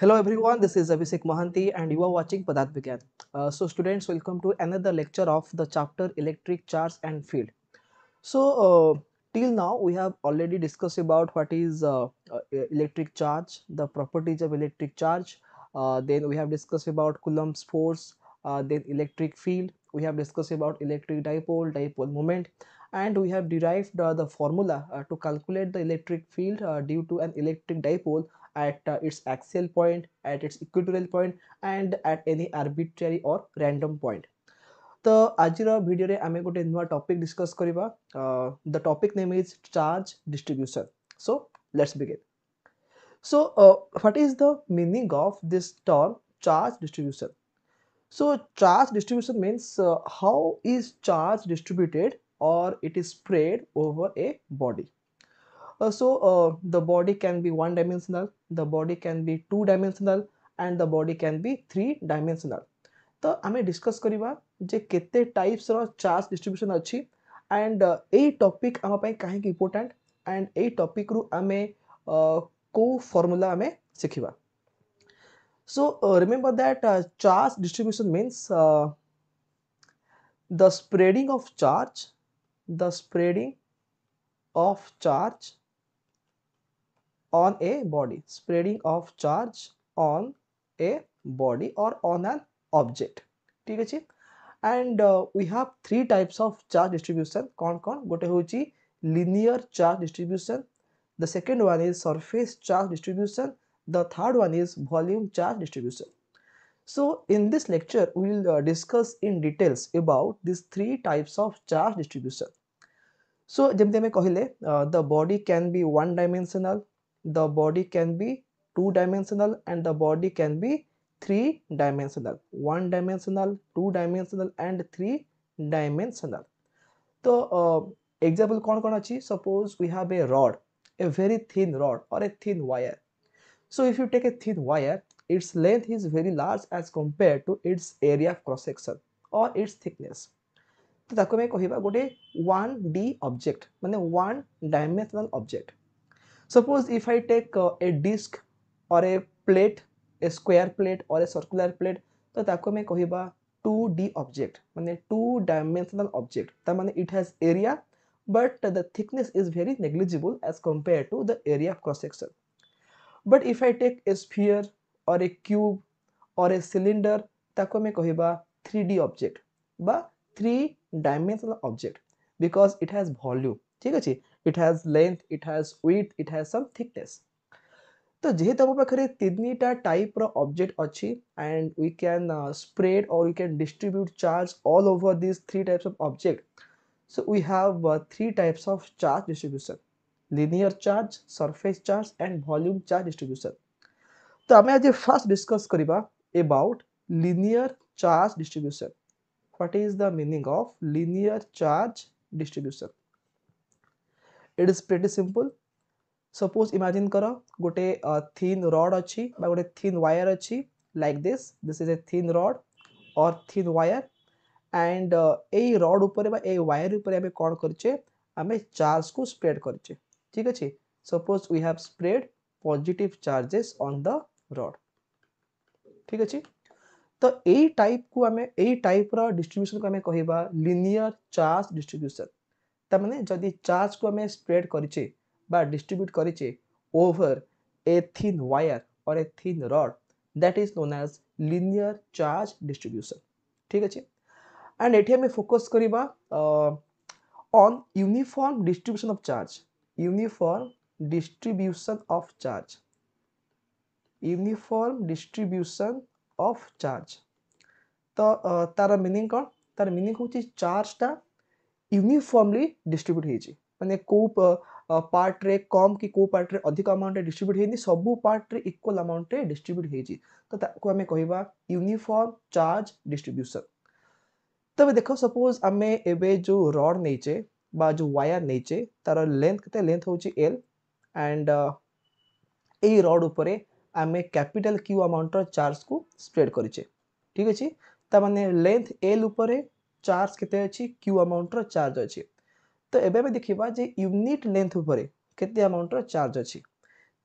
Hello everyone, this is Abhishek Mohanty and you are watching Padat Uh, so students, welcome to another lecture of the chapter Electric Charge and Field. So uh, till now we have already discussed about what is uh, uh electric charge, the properties of electric charge. Uh, then we have discussed about Coulomb's force, uh, then electric field. We have discussed about electric dipole, dipole moment and we have derived the formula to calculate the electric field due to an electric dipole at its axial point, at its equatorial point, and at any arbitrary or random point. The Ajira video, I am going to introduce topic discuss uh, The topic name is charge distribution. So let's begin. So what is the meaning of this term charge distribution? So charge distribution means how is charge distributed or it is spread over a body. so the body can be one dimensional the body can be two dimensional and the body can be three dimensional ତ ଆମେ discus କରିବା ଯେ କେତେ ଟାଇପ୍ସର charge distribution ଅଛି and ଏଇ topic ଆମ ପାଇଁ କାହିଁକି ଇମ୍ପୋର୍ଟାଣ୍ଟ ଆଣ୍ଡ ଏଇ ଟପିକ୍ରୁ ଆମେ କେଉଁ ଫର୍ମୁଲା ଆମେ ଶିଖିବା so remember that charge distribution means the spreading of charge the spreading of charge on a body spreading of charge on a body or on an object ঠিক আছে and uh, we have three types of charge distribution कौन कौन गोटे होची linear charge distribution the second one is surface charge distribution the third one is volume charge distribution so in this lecture we will uh, discuss in details about these three types of charge distribution so jemti ame kahile the body can be one dimensional the body can be two dimensional and the body can be three dimensional one dimensional two dimensional and three dimensional so uh, example kon kon suppose we have a rod a very thin rod or a thin wire so if you take a thin wire its length is very large as compared to its area of cross section or its thickness to taku me kahiba a 1d object mane one dimensional object suppose if i take uh, a disc or a plate a square plate or a circular plate ତ ତାକୁ ଆମେ କହିବା two D object ମାନେ two dimensional object ତା ମାନେ it has area but the thickness is very negligible as compared to the area of cross section. But if I take a sphere or a cube or a cylinder, ताको मैं कहिबा 3D object बा three dimensional object because it has volume. ठीक है ची it has length it has width it has some thickness ତ ଯେହେତୁ ଆମ ପାଖରେ ତିନିଟା ଟାଇପ୍ର ଅବଜେକ୍ଟ ଅଛି and we can spread or we can distribute charge all over this three types of object So we have uh, three types of charge distribution linear charge, surface charge and volume charge distribution. So I will first discuss kariba about linear charge distribution. What is the meaning of linear charge distribution? It is pretty simple suppose imagine कर गोटे thin rod अच्छी गोटे thin wire अच्छी like this this is a thin rod और thin wire and यही rod उपर ए wire उपर आम कौन करे आम चार्ज को स्प्रेड करचे ठीक अच्छे suppose we have spread positive charges on the rod ठीक अच्छे तो यही टाइप को आम यही टाइप डिस्ट्रीब्यूशन को आम कह लिनियर चार्ज डिस्ट्रीब्यूशन ତାମାନେ ଯଦି ଚାର୍ଜକୁ ଆମେ ସ୍ପ୍ରେଡ୍ କରିଛେ ବା ଡିଷ୍ଟ୍ରିବ୍ୟୁଟ୍ କରିଛେ over a thin wire or a thin rod that is known as linear charge distribution ঠিক আছে অ্যান্ড এটি আমি ফোকস করা on uniform distribution of charge uniform distribution of charge uniform distribution of charge তো তার meaning কম তার meaning হচ্ছে চার্জটা यूनिफॉर्मली डिस्ट्रीब्यूट ହେଇଛି ମାନେ କେଉଁ ପାର୍ଟରେ କମ୍ କି କେଉଁ ପାର୍ଟରେ ଅଧିକ ଆମାଉଣ୍ଟରେ ଡିଷ୍ଟ୍ରିବ୍ୟୁଟ୍ ହେଇନି ସବୁ ପାର୍ଟରେ ଇକ୍ୱାଲ୍ ଆମାଉଣ୍ଟରେ ଡିଷ୍ଟ୍ରିବ୍ୟୁଟ୍ ହେଇଛି ତ ତାକୁ ଆମେ କହିବା ୟୁନିଫର୍ମ ଚାର୍ଜ ଡିଷ୍ଟ୍ରିବ୍ୟୁସନ୍ ତେବେ ଦେଖ ସପୋଜ୍ ଆମେ ଏବେ ଯେଉଁ ରଡ୍ ନେଇଛେ ବା ଯେଉଁ ୱାୟାର୍ ନେଇଛେ ତାର ଲେନ୍ଥ କେତେ ଲେନ୍ଥ ହେଉଛି ଏଲ୍ ଆଣ୍ଡ ଏଇ ରଡ୍ ଉପରେ ଆମେ କ୍ୟାପିଟାଲ୍ କ୍ୟୁ ଆମାଉଣ୍ଟର ଚାର୍ଜକୁ ସ୍ପ୍ରେଡ୍ କରିଛେ ଠିକ୍ ଅଛି ତାମାନେ ଲେନ୍ଥ ଏଲ୍ ଉପରେ ଚାର୍ଜ କେତେ ଅଛି କ୍ୟୁ ଆମାଉଣ୍ଟର ଚାର୍ଜ ଅଛି ତ ଏବେ ଆମେ ଦେଖିବା ଯେ ୟୁନିଟ୍ ଲେନ୍ଥ ଉପରେ କେତେ ଆମାଉଣ୍ଟର ଚାର୍ଜ ଅଛି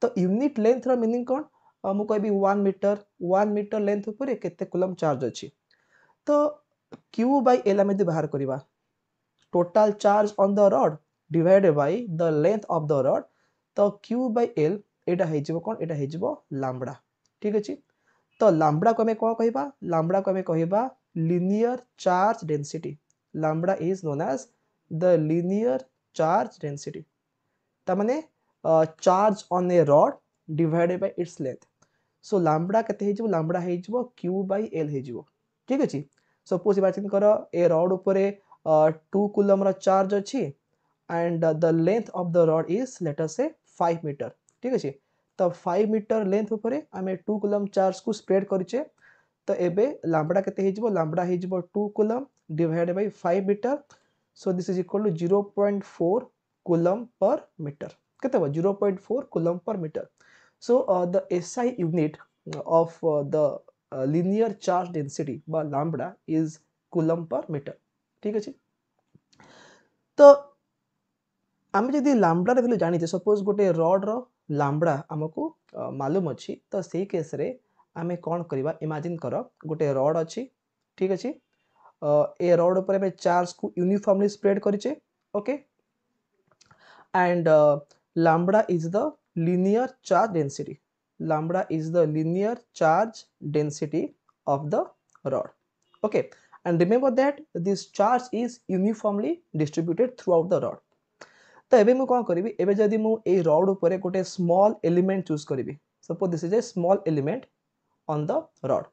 ତ ୟୁନିଟ୍ ଲେନ୍ଥର ମିନିଂ କ'ଣ ମୁଁ କହିବି one meter one meter length ଉପରେ କେତେ କୁଲମ୍ ଚାର୍ଜ ଅଛି ତ କ୍ୟୁ ବାଇ ଏଲ୍ ଆମେ ଯଦି ବାହାର କରିବା total charge on the rod divided by the length of the rod ତ କ୍ୟୁ ବାଇ ଏଲ୍ ଏଇଟା ହେଇଯିବ କ'ଣ ଏଇଟା ହେଇଯିବ ଲାମ୍ବଡ଼ା ଠିକ୍ ଅଛି ତ ଲାମ୍ବଡ଼ାକୁ ଆମେ କ'ଣ କହିବା ଲାମ୍ବଡ଼ାକୁ ଆମେ କହିବା linear charge density lambda is known as the linear charge density तमने charge on a rod divided by its length so lambda केते हेजिबो लाम्बडा हेजिबो q बाय l हेजिबो ठीक अछि सपोज इमेजिन करो ए रड ऊपरे 2 कूलम रो चार्ज अछि and the length of the rod is let us say 5 metre ठीक अछि तो 5 मीटर लेंथ ऊपरे हमें 2 कूलम चार्ज को स्प्रेड करिचे तो एबे लंबड़ा के लंबड़ा हो two coulomb divide by five meter so this is equal to zero point four coulomb per meter के zero point four coulomb per meter so the S unit of the linear charge density lambda is coulomb per meter ठीक अच्छे तो आम जब लंबड़ा जाने suppose गोटे rod रामबड़ा आमको uh, मालूम अच्छी तो से केस्रे आम कौन करवा इमाजिन कर गोटे रड अच्छी ठीक अच्छे ए रड पर चार्ज को यूनिफर्मली स्प्रेड करचे okay and lambda is the linear charge density lambda is the linear charge density of the rod okay and remember that this charge is uniformly distributed throughout the rod तो ये मुझे करी एवं जब मुझे rod उपर गोटे small element choose करी suppose this is a small element on the rod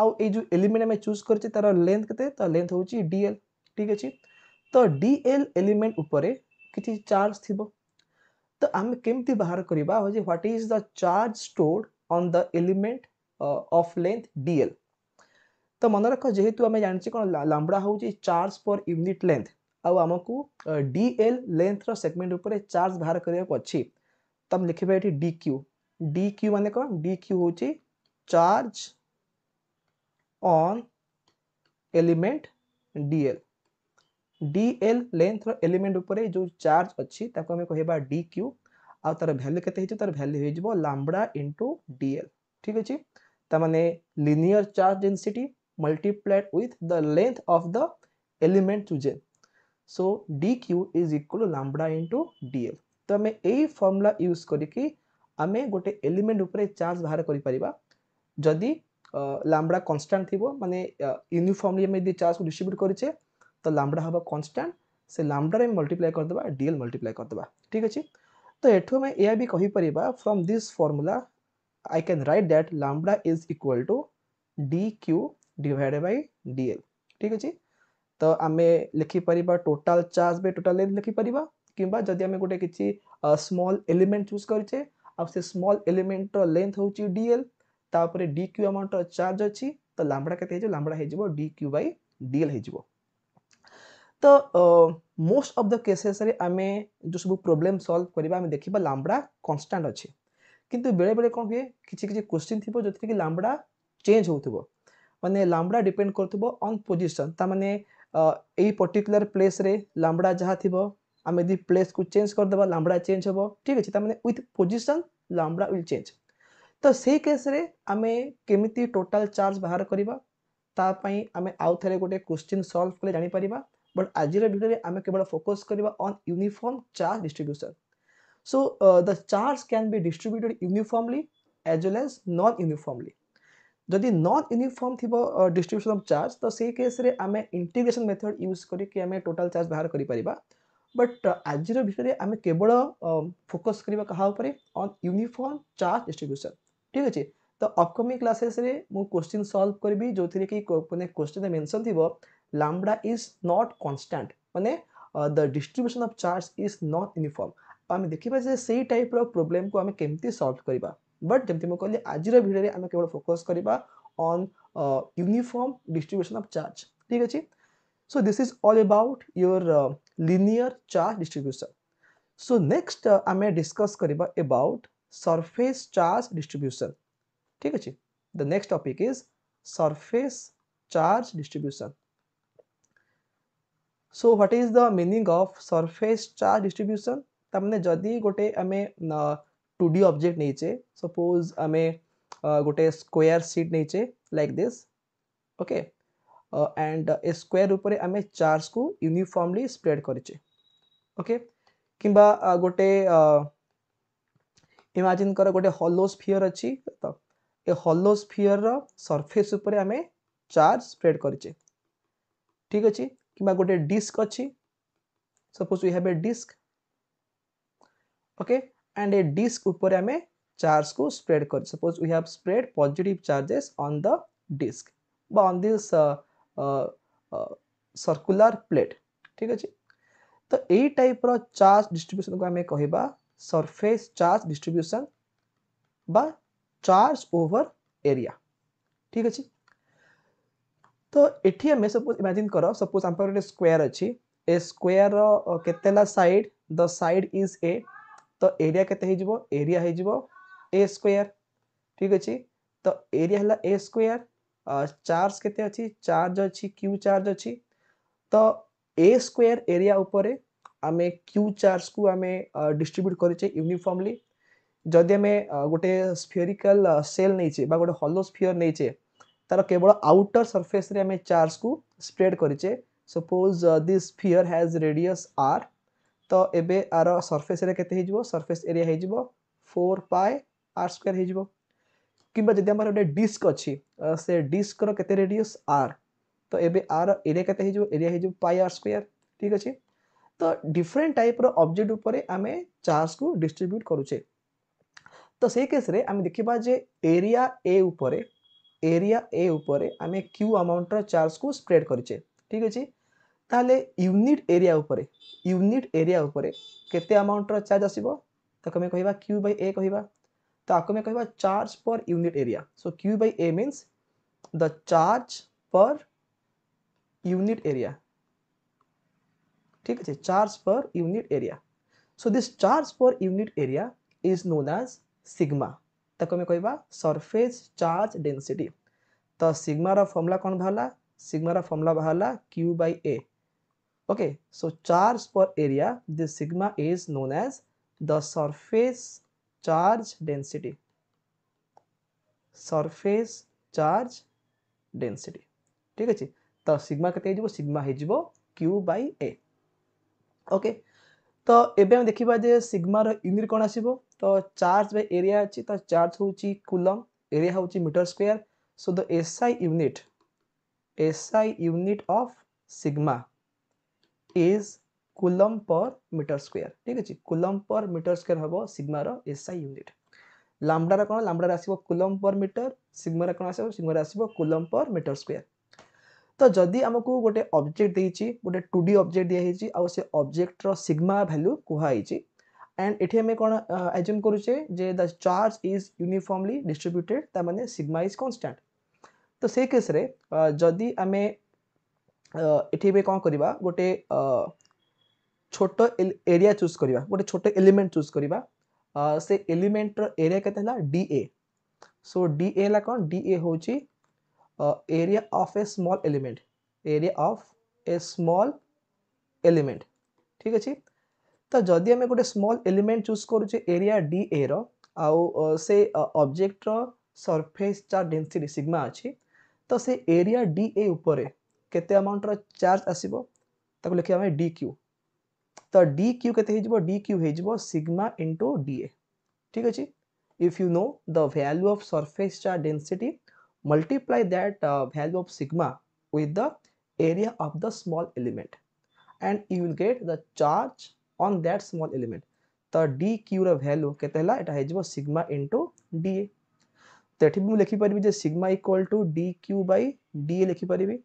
आउ ये एलिमेंट आम चूज कर तार लेंथ के तो लेंथ हूँ डीएल ठीक अच्छे तो डीएल एलिमेंट उपर कि चार्ज थी तो आम कमी बाहर करवा what is the charge stored on the element of length DL तो मन रख जेहेतु आम जानचे कौन लाबड़ा हूँ चार्ज पर यूनिट लेंथ आउ आमको डीएल लेंथ रेगमेंट उपर चार्ज बाहर करने को अच्छी तो आम लिखे ये डी क्यू डी क्यू कौन डी क्यू हूँ charge on element DL DL length element उपर जो चार्ज अच्छी आम डी क्यू आउ तार भैल्यू के तार भैल्यू हो लाबड़ा इंटु डीएल ठीक अच्छे तमें linear charge density multiplied with the length of the element chosen so D Q is equal lambda into DL तो आम यही फर्मूला यूज करें गोटे एलिमेंट उपरे चार्ज बाहर करें যদি ଲାମ୍ବଡ଼ା କନଷ୍ଟାଣ୍ଟ ଥିବ ମାନେ ୟୁନିଫର୍ମଲି ଆମେ ଯଦି ଚାର୍ଜକୁ ଡିଷ୍ଟ୍ରିବ୍ୟୁଟ୍ କରିଛେ ତ ଲାମ୍ବଡ଼ା ହେବ କନଷ୍ଟାଣ୍ଟ ସେ ଲାମ୍ବଡ଼ାରେ ଆମେ ମଲ୍ଟିପ୍ଲାଏ କରିଦେବା ଡିଏଲ୍ ମଲ୍ଟିପ୍ଲାଏ କରିଦେବା ଠିକ୍ ଅଛି ତ ଏଠୁ ଆମେ ଏହା ବି କହିପାରିବା from this formula I can write that lambda is equal to D Q divided by DL ଠିକ୍ ଅଛି ତ ଆମେ ଲେଖିପାରିବା total charge by total length ଲେଖିପାରିବା କିମ୍ବା ଯଦି ଆମେ ଗୋଟେ କିଛି ସ୍ମଲ୍ ଏଲିମେଣ୍ଟ ଚୁଜ୍ କରିଛେ ଆଉ ସେ ସ୍ମଲ୍ ଏଲିମେଣ୍ଟର ଲେନ୍ଥ ହେଉଛି ଡିଏଲ୍ ତାପରେ ଡି କ୍ୟୁ ଆମାଉଣ୍ଟର ଚାର୍ଜ ଅଛି ତ ଲାମ୍ବଡ଼ା କେତେ ହେଇଯିବ ଲାମ୍ବଡ଼ା ହେଇଯିବ ଡି କ୍ୟୁ ବାଇ ଡିଏଲ୍ ହେଇଯିବ ତ ମୋଷ୍ଟ ଅଫ୍ ଦ କେସେସ୍ରେ ଆମେ ଯେଉଁ ସବୁ ପ୍ରୋବ୍ଲେମ୍ ସଲ୍ଭ କରିବା ଆମେ ଦେଖିବା ଲାମ୍ବଡ଼ା କନଷ୍ଟାଣ୍ଟ ଅଛି କିନ୍ତୁ ବେଳେବେଳେ କ'ଣ ହୁଏ କିଛି କିଛି କୋଶ୍ଚିନ୍ ଥିବ ଯେଉଁଥିରେ କି ଲାମ୍ବଡ଼ା ଚେଞ୍ଜ ହେଉଥିବ ମାନେ ଲାମ୍ବଡ଼ା ଡିପେଣ୍ଡ କରୁଥିବ ଅନ୍ ପୋଜିସନ୍ ତାମାନେ ଏଇ ପର୍ଟିକୁଲାର ପ୍ଲେସ୍ରେ ଲାମ୍ବଡ଼ା ଯାହା ଥିବ ଆମେ ଯଦି ପ୍ଲେସ୍କୁ ଚେଞ୍ଜ କରିଦେବା ଲାମ୍ବଡ଼ା ଚେଞ୍ଜ ହେବ ଠିକ୍ ଅଛି ତାମାନେ with position lambda will change ତ ସେଇ କେସ୍ରେ ଆମେ କେମିତି ଟୋଟାଲ୍ ଚାର୍ଜ ବାହାର କରିବା ତା ପାଇଁ ଆମେ ଆଉ ଥରେ ଗୋଟେ କୋଶ୍ଚିନ୍ ସଲ୍ଭ କଲେ ଜାଣିପାରିବା ବଟ୍ ଆଜିର ଭିଡ଼ିଓରେ ଆମେ କେବଳ ଫୋକସ୍ କରିବା on uniform charge distribution so the charge can be distributed uniformly as well as non uniformly ଯଦି ନନ୍ ୟୁନିଫର୍ମ ଥିବ ଡିଷ୍ଟ୍ରିବ୍ୟୁସନ୍ ଅଫ୍ ଚାର୍ଜ ତ ସେଇ କେସ୍ରେ ଆମେ ଇଣ୍ଟିଗ୍ରେସନ୍ ମେଥଡ଼ ୟୁଜ୍ କରିକି ଆମେ ଟୋଟାଲ୍ ଚାର୍ଜ ବାହାର କରିପାରିବା ବଟ୍ ଆଜିର ଭିଡ଼ିଓରେ ଆମେ କେବଳ ଫୋକସ୍ କରିବା କାହା ଉପରେ ଅନ୍ ୟୁନିଫର୍ମ ଚାର୍ଜ ଡିଷ୍ଟ୍ରିବ୍ୟୁସନ୍ ठीक अच्छे तो अपकमिंग क्लासेस मुझे क्वेश्चन सल्व करी जो थी कि मैंने क्वेश्चन मेनसन थी लामडा इज नट कन्स्टाट मैंने the distribution of charge is not uniform आम देखा से ही टाइप रोब्लेम को आम कमी सल्व करवा बट जमी मुझे कहली आज भिडे आम केवल फोकस करवा यूनिफर्म डिस्ट्रब्यूशन अफ चार्ज ठीक अच्छे so this is all about your linear charge distribution so next आम डिस्कस करवा अबाउट सरफेस चार्ज डिस्ट्रीब्यूशन ठीक अच्छे the next topic is surface charge distribution so what is the meaning of surface charge distribution तमने जदि गोटे आम two D object नहींचे suppose आम गोटे स्क्वायर सीट नहींचे like this okay and a square ऊपर आम चार्ज को यूनिफर्मली स्प्रेड करके कि गोटे ଇମାଜିନ୍ କର ଗୋଟେ ହଲୋ ସ୍ଫିଅର୍ ଅଛି ତ ଏ ହଲୋ ସ୍ଫିଅର୍ର ସର୍ଫେସ୍ ଉପରେ ଆମେ ଚାର୍ଜ ସ୍ପ୍ରେଡ୍ କରିଛେ ଠିକ୍ ଅଛି କିମ୍ବା ଗୋଟେ ଡିସ୍କ ଅଛି suppose you have a disc okay and a disc ଉପରେ ଆମେ ଚାର୍ଜକୁ ସ୍ପ୍ରେଡ୍ କରି suppose you have spread positive charges on the disc ବା ଅନ୍ ଦିସ୍ ସର୍କୁଲାର ପ୍ଲେଟ୍ ଠିକ୍ ଅଛି ତ ଏଇ ଟାଇପ୍ର ଚାର୍ଜ ଡିଷ୍ଟ୍ରିବ୍ୟୁସନ୍କୁ ଆମେ କହିବା सरफेस चार्ज डिस्ट्रीब्यूशन बा चार्ज ओवर एरिया ठीक अच्छे तो ये आम सपोज इमाजिन कर सपोज आम गोटे स्क्यर अच्छी ए स्क्यर के side the side is a तो एरिया के एरिया हो स्क्यर ठीक अच्छे तो एरिया है ए स्क्यर चार्ज के चार्ज अच्छी क्यू चार्ज अच्छी तो ए स्क्यर एरिया उपरे आम क्यू चार्ज को आम डिस्ट्रब्यूट करे यूनिफर्मली जदि आम गोटे स्फेरिकाल सेल नहींचे गोटे हलो स्फीयर नहींचे तार केवल आउटर सरफेस आम चार्ज को स्प्रेड करे suppose this sphere has radius R तो एबे आर सरफेस एरिया के सरफेस एरिया हो फोर पाए आर स्क्वयर हो किंवा गोटे डिस्क अच्छी से डिस्क रेडियस आर तो एबे आर एरिया के एरिया पाए आर स्क्वयर ठीक अच्छे ତ ଡିଫରେଣ୍ଟ ଟାଇପ୍ର ଅବଜେକ୍ଟ ଉପରେ ଆମେ ଚାର୍ଜକୁ ଡିଷ୍ଟ୍ରିବ୍ୟୁଟ୍ କରୁଛେ ତ ସେଇ କେସ୍ରେ ଆମେ ଦେଖିବା ଯେ ଏରିଆ ଏ ଉପରେ ଏରିଆ ଏ ଉପରେ ଆମେ କ୍ୟୁ ଆମାଉଣ୍ଟର ଚାର୍ଜକୁ ସ୍ପ୍ରେଡ଼ କରିଛେ ଠିକ୍ ଅଛି ତାହେଲେ ୟୁନିଟ୍ ଏରିଆ ଉପରେ ୟୁନିଟ୍ ଏରିଆ ଉପରେ କେତେ ଆମାଉଣ୍ଟର ଚାର୍ଜ ଆସିବ ତାକୁ ଆମେ କହିବା କ୍ୟୁ ବାଇ ଏ କହିବା ତ ଆକୁ ଆମେ କହିବା charge per unit area so Q by A means the charge per unit area ठीक है charge per unit area so this charge per unit area is known as sigma ताको कह सरफेस चार्ज डेनसीटी तो सिग्मार तो formula कौन बाहर सिग्मार formula बाहर Q by A okay so charge per area this sigma is known as the surface charge density surface charge density ठीक अच्छे तो सिग्मा के सिग्मा हो क्यू बै ए ओके तो ये ଆମେ ଦେଖିବା ଯେ ସିଗ୍ମାର ୟୁନିଟ୍ କ'ଣ ଆସିବ चार्ज ଚାର୍ଜ ବା ଏରିଆ ଅଛି ତ ଚାର୍ଜ ହେଉଛି କୁଲମ୍ ଏରିଆ ହେଉଛି metre square so the SI SI unit of sigma is coulomb per metre square ठीक अच्छे कुलम पर मीटर स्क्वायर हम सिग्मा रो एसआई यूनिट लामडार कौन लामडार लैम्डा पर मीटर सिग्मा कौन कोन आसीबो सिग्मा पर मीटर स्क्वायर तो जदि आमको गोटे अब्जेक्ट देखिए गोटे टू डी अब्जेक्ट दिखाई आउ अब्जेक्टर सिग्मा भैल्यू कहुई एंड ये आम कौन एज्यूम करुचे the charge is uniformly distributed तमें सिग्मा इज कन्स्टाट तो से केस जदि आम ये कौन करवा गोटे छोट एरिया चूज करवा गोटे छोट एलिमेंट चूज करवा से एलिमेंटर एरिया के D A so D A कौन डीए ए हूँ uh, area of a small element area of a small element ঠিক আছে ତ ଯଦି ଆମେ ଗୋଟେ ସ୍ମଲ୍ ଏଲିମେଣ୍ଟ ଚୁଜ୍ କରୁଛେ ଏରିଆ ଡି ଏର ଆଉ ସେ ଅବଜେକ୍ଟର ସରଫେସ୍ ଚାର୍ଜ ଡେନ୍ସିଟି ସିଗ୍ମା ଅଛି ତ ସେ ଏରିଆ ଡି ଏ ଉପରେ କେତେ ଆମାଉଣ୍ଟର ଚାର୍ଜ ଆସିବ ତାକୁ ଲେଖିବା ଆମେ ଡି କ୍ୟୁ ତ ଡି କ୍ୟୁ କେତେ ହେଇଯିବ ଡି କ୍ୟୁ ହେଇଯିବ ସିଗ୍ମା ଇଣ୍ଟୁ ଡି ଏ ଠିକ୍ ଅଛି if you know the value of surface charge density multiply that uh, value of sigma with the area of the small element and you will get the charge on that small element the dq ର value କେତେ ହେଲା ଏଟା ହେଇଯିବ sigma into da tethi ଏଠି lekhi paribi je sigma equal to dq by da lekhi paribi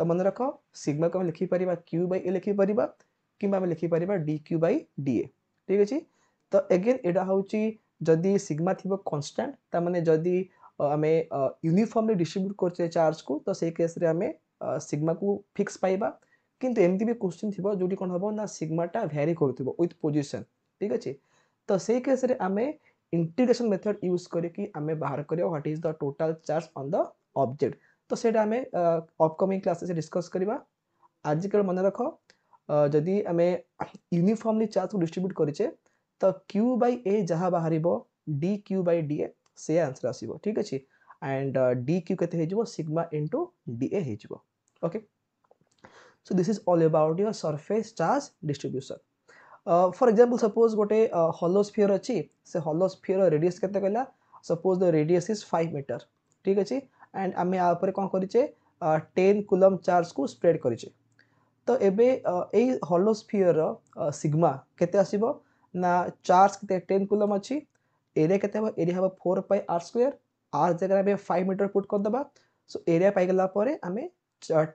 ta man rakho sigma ko lekhi pariba q by a lekhi pariba kimba me lekhi pariba dq by da thik achi ta again eta hauchi jodi sigma thibo constant ta mane jodi ଆମେ ୟୁନିଫର୍ମଲି distribute କରୁଛେ ଚାର୍ଜକୁ ତ ସେଇ କେସ୍ରେ ଆମେ ସିଗ୍ମାକୁ fix ପାଇବା କିନ୍ତୁ ଏମିତି ବି question ଥିବ ଯେଉଁଠି କ'ଣ ହେବ ନା ସିଗ୍ମାଟା ଭ୍ୟାରି କରୁଥିବ ୱିଥ୍ ପୋଜିସନ୍ ଠିକ୍ ଅଛି ତ ସେଇ କେସ୍ରେ ଆମେ ଇଣ୍ଟିଗ୍ରେସନ୍ ମେଥଡ଼ ୟୁଜ୍ କରିକି ଆମେ ବାହାର କରିବା what is the total charge on the object ତ ସେଇଟା ଆମେ ଅପକମିଂ କ୍ଲାସେସ୍ ଡିସ୍କସ୍ କରିବା ଆଜିକାଲି ମନେ ରଖ ଯଦି ଆମେ ୟୁନିଫର୍ମଲି ଚାର୍ଜକୁ ଡିଷ୍ଟ୍ରିବ୍ୟୁଟ୍ କରିଛେ ତ କ୍ୟୁ ବାଇ ଏ ଯାହା ବାହାରିବ D Q by D A से आंसर आस ठीक अच्छे एंड डी क्यू के सिग्मा इंटू डीए होके so this is all about your surface charge distribution for example suppose गोटे हलोस्फिअर अच्छी से हलोस्फिअर रेडियस के suppose the radius is five metre ठीक अच्छे एंड आम यहाँ कौन कर टेन कुलम चार्ज को स्प्रेड कर तो ये हलोस्फिअर सिग्मा के चार्ज के टेन कुलम अच्छी एरिया कितना एरिया हम four pi R square R जगह आम फाइव मीटर पुट करदे सो एरिया पाइगला आम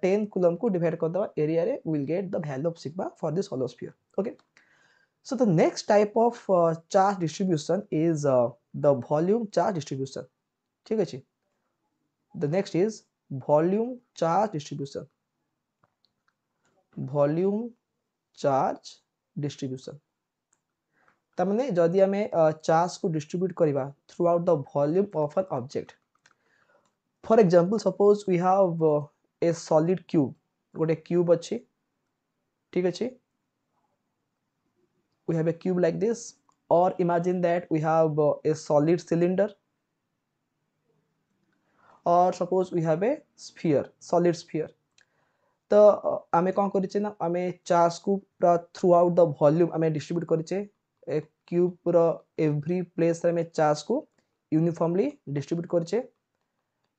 टेन कुलम को डिवाइड करदे area will get the value of sigma for this hollow sphere okay so the next type of uh, charge distribution is uh, the volume charge distribution ठीक है the next is volume charge distribution volume charge distribution तमें जदि आम charge को distribute करवा throughout the volume of an object for example suppose we have a solid cube गोटे cube अच्छे ठीक अच्छे we have a cube like this or imagine that we have a solid cylinder or suppose we have a sphere solid sphere तो आम कौन करें charge को पूरा थ्रू आउट द भल्यूम आम डिस्ट्रब्यूट करें क्यूब रव्री प्लेस चार्ज को यूनिफर्मली डिस्ट्रब्यूट करे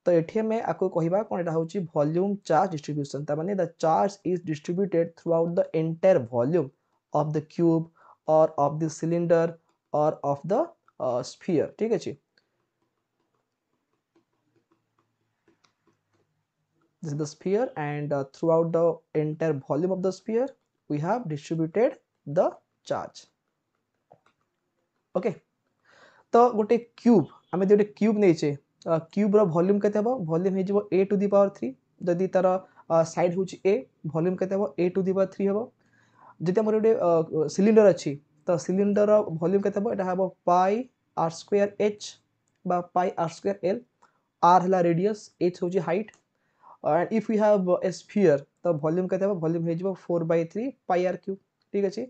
तो ये आम आपको कह क्या हूँ भल्यूम चार्ज डिस्ट्रब्यूसन तमें the charge is distributed throughout the entire volume of the cube or of the cylinder or of the sphere ठीक अच्छे This is the sphere, and uh, throughout the entire volume of the sphere, we have distributed the okay ତ ଗୋଟେ cube ଆମେ ଯଦି ଗୋଟେ cube ନେଇଛେ କ୍ୟୁବ୍ର volume କେତେ ହେବ volume ହେଇଯିବ A to the power three ଯଦି ତାର ସାଇଡ଼୍ ହେଉଛି ଏ ଭଲ୍ୟୁମ୍ କେତେ ହେବ A to the power three ହେବ ଯଦି ଆମର ଗୋଟେ ସିଲିଣ୍ଡର ଅଛି ତ ସିଲିଣ୍ଡର ଭଲ୍ୟୁମ୍ କେତେ ହେବ ଏଇଟା ହେବ ପାଇ ଆର୍ ସ୍କୋୟାର ଏଚ୍ ବା ପାଇ ଆର୍ ସ୍କୋୟାର ଏଲ୍ ଆର୍ ହେଲା ରେଡିୟସ୍ ଏଚ୍ ହେଉଛି height and if you have a sphere ତ ଭଲ୍ୟୁମ୍ କେତେ ହେବ ଭଲ୍ୟୁମ୍ ହେଇଯିବ ଫୋର୍ ବାଇ ଥ୍ରୀ ପାଇ ଆର୍ କ୍ୟୁବ୍ ଠିକ୍ ଅଛି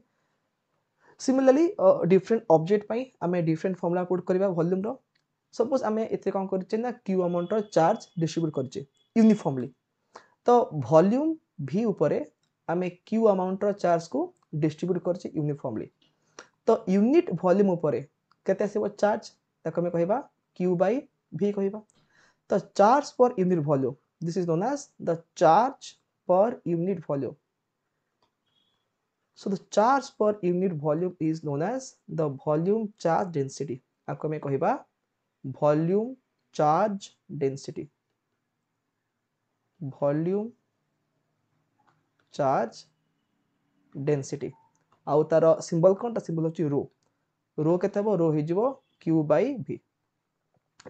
ସିମିଲାରଲି ଡିଫରେଣ୍ଟ ଅବଜେକ୍ଟ ପାଇଁ ଆମେ ଡିଫରେଣ୍ଟ ଫର୍ମୁଲା କୋଡ଼ କରିବା ଭଲ୍ୟୁମ୍ର ସପୋଜ୍ ଆମେ ଏଥିରେ କ'ଣ କରିଛେ ନା କ୍ୟୁ ଆମାଉଣ୍ଟର ଚାର୍ଜ ଡିଷ୍ଟ୍ରିବ୍ୟୁଟ୍ କରିଛେ ୟୁନିଫର୍ମଲି ତ ଭଲ୍ୟୁମ୍ ଭି ଉପରେ ଆମେ କ୍ୟୁ ଆମାଉଣ୍ଟର ଚାର୍ଜକୁ ଡିଷ୍ଟ୍ରିବ୍ୟୁଟ୍ କରିଛେ ୟୁନିଫର୍ମଲି ତ ୟୁନିଟ୍ ଭଲ୍ୟୁମ୍ ଉପରେ କେତେ ଆସିବ ଚାର୍ଜ ତାକୁ ଆମେ କହିବା କ୍ୟୁ ବାଇ ଭି କହିବା ତ charge per unit volume this is known as the charge per unit volume so the charge per unit volume is known as the volume charge density आपको मैं कहबा volume charge density volume charge density आउ तार symbol कौन टा symbol होची रो रो केते हो रो हि जीवो क्यू बाय वी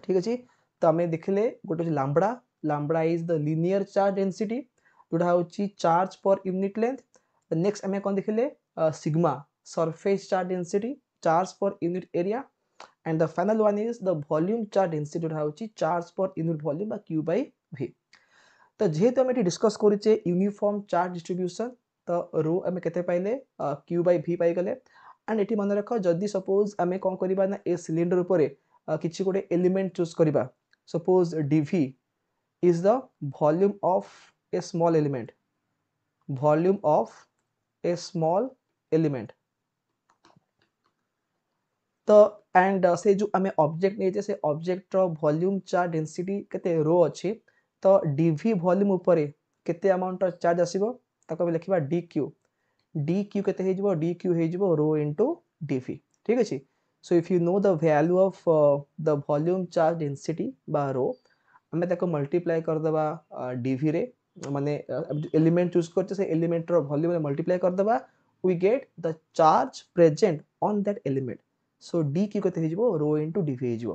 ठीक अछि तो हमें देखले गोटे lambda lambda is the linear charge density जोडा होची charge per unit length next आम कौन देखे sigma surface charge density charge per unit area and the final one is the volume charge जो हूँ charge per unit volume Q बै भि तो जेहेत आम ये डिस्कस करे यूनिफॉर्म चार्ज डिस्ट्रीब्यूशन तो रो आम के पाइले क्यू बै भि पाइले एंड ये मन रख जदि सपोज आम कौन करवा ए सिलिंडर उपर कि गोटे एलिमेंट चूज करवा suppose D is the volume of a small element volume of a small element તો એન્ડ સે જો અમે ઓબ્જેક્ટ નીચે સે ઓબ્જેક્ટ ર વોલ્યુમ ચાર્જ ડેન્સિટી કેતે રો ଅଛି તો dv વોલ્યુમ ઉપર કેતે અમાઉન્ટ ર ચાર્જ આસીબો તાકો અમે લખીબા dq dq કેતે હે જબો dq હે જબો રો ઇનટુ dv ઠીક अछि so if you know the value of uh, the volume charge density by rho અમે તાકો મલ્ટીપ્લાય કર દેવા dv રે মানে এলিমেন্ট চুজ করছে সেই এলিমেন্টর ভলিউম মাল্টিপ্লাই করদেবা we get the charge present on that element so D Q কেতে হয়ে যাব রো ইন্টু ডিভি হয়ে যাব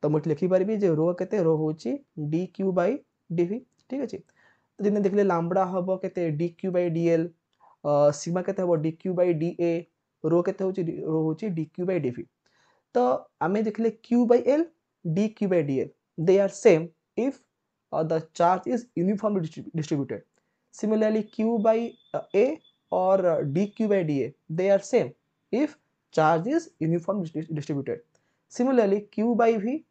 ତ ମୁଁ ଏଠି ଲେଖିପାରିବି ଯେ ରୋ କେତେ ରୋ ହେଉଛି D Q by D V ଠିକ୍ ଅଛି ତ ଯେମିତି ଦେଖିଲେ ଲାମ୍ବଡ଼ା ହେବ କେତେ D Q by D L sigma କେତେ ହେବ D Q by D A rho କେତେ ହେଉଛି ରୋ ହେଉଛି D Q by D V ତ ଆମେ ଦେଖିଲେ Q by L D Q by D L they are same if और the charge is uniformly distributed. Similarly, Q by A or dq by dA, they are same if charge is uniformly distributed. Similarly, Q by V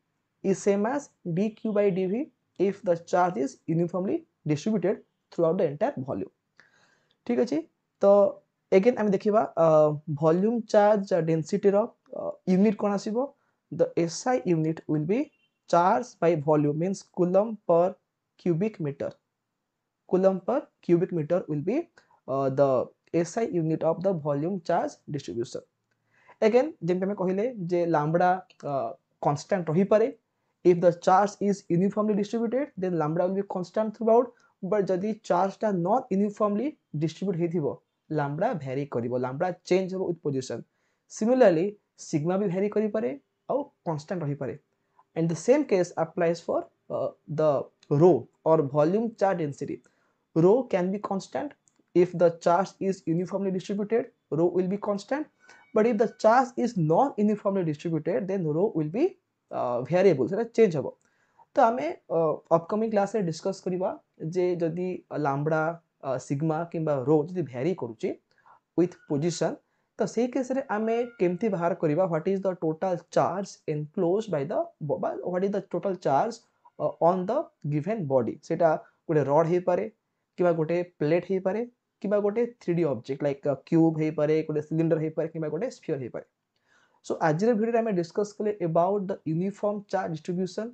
is same as dq by dV if the charge is uniformly distributed throughout the entire volume. ठीक अछि तो eigen आम देखा volume charge density unit कौन आसो the SI unit will be charge by volume means coulomb per cubic metre coulomb per cubic metre will be the S I unit of the volume charge distribution again जमी आम कहले जे lambda constant uh, रही पारे if the charge is uniformly distributed then lambda will be constant throughout but जदि चार्जटा not uniformly distribute हो lambda vary कर लामड़ा चेंज हो विथ पोजिशन सिमिलरली सिग्मा भी भेरी करें कन्स्टाट रही पारे and the same case applies for uh, the rho or volume charge density rho can be constant if the charge is uniformly distributed rho will be constant but if the charge is not uniformly distributed then rho will be uh, variable সেটা change হব তো আমি upcoming ক্লাসে discuss করিবা যে যদি lambda sigma কিংবা rho যদি ভ্যারি করুচি উইথ পজিশন तो सेही केसरे आमे केमती बाहर करिबा what is the total charge enclose by the what is the total charge on the given body सेटा गोटे रड हे पारे किबा गोटे प्लेट हे पारे किबा गोटे 3D ऑब्जेक्ट लाइक क्यूब हे पारे गोटे सिलिंडर हे पारे किबा गोटे स्फीयर हे पारे सो आज भिडियो डिस्कस कले about the uniform charge distribution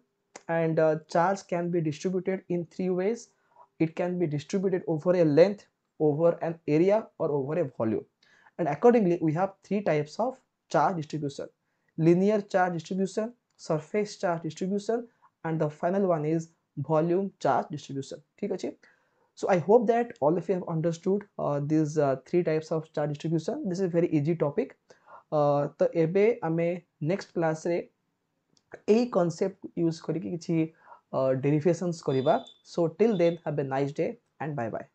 and charge charge can be in three ways it it can be distributed a length length an area or or a a and accordingly we have three types of charge distribution linear charge distribution surface charge distribution and the final one is volume charge distribution ठीक है so i hope that all of you have understood uh, these uh, three types of charge distribution this is very easy topic ତ ଏବେ ଆମେ next କ୍ଲାସରେ ଏଇ concept use କରିକି କିଛି derivations କରିବା so till then have a nice day and bye bye